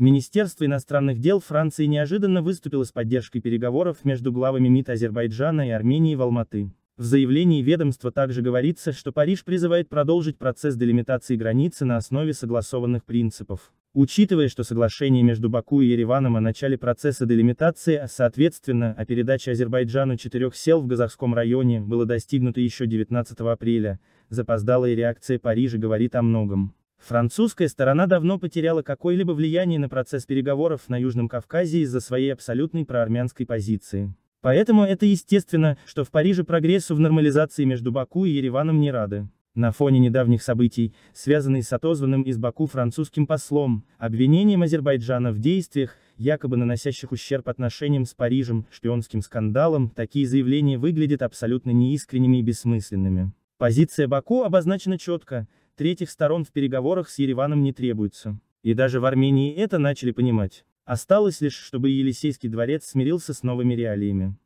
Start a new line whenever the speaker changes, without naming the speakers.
Министерство иностранных дел Франции неожиданно выступило с поддержкой переговоров между главами МИД Азербайджана и Армении в Алматы. В заявлении ведомства также говорится, что Париж призывает продолжить процесс делимитации границы на основе согласованных принципов. Учитывая, что соглашение между Баку и Ереваном о начале процесса делимитации, а соответственно, о передаче Азербайджану четырех сел в Газахском районе, было достигнуто еще 19 апреля, запоздалая реакция Парижа говорит о многом. Французская сторона давно потеряла какое-либо влияние на процесс переговоров на Южном Кавказе из-за своей абсолютной проармянской позиции. Поэтому это естественно, что в Париже прогрессу в нормализации между Баку и Ереваном не рады. На фоне недавних событий, связанных с отозванным из Баку французским послом, обвинением Азербайджана в действиях, якобы наносящих ущерб отношениям с Парижем, шпионским скандалом, такие заявления выглядят абсолютно неискренними и бессмысленными. Позиция Баку обозначена четко, третьих сторон в переговорах с Ереваном не требуется. И даже в Армении это начали понимать. Осталось лишь, чтобы Елисейский дворец смирился с новыми реалиями.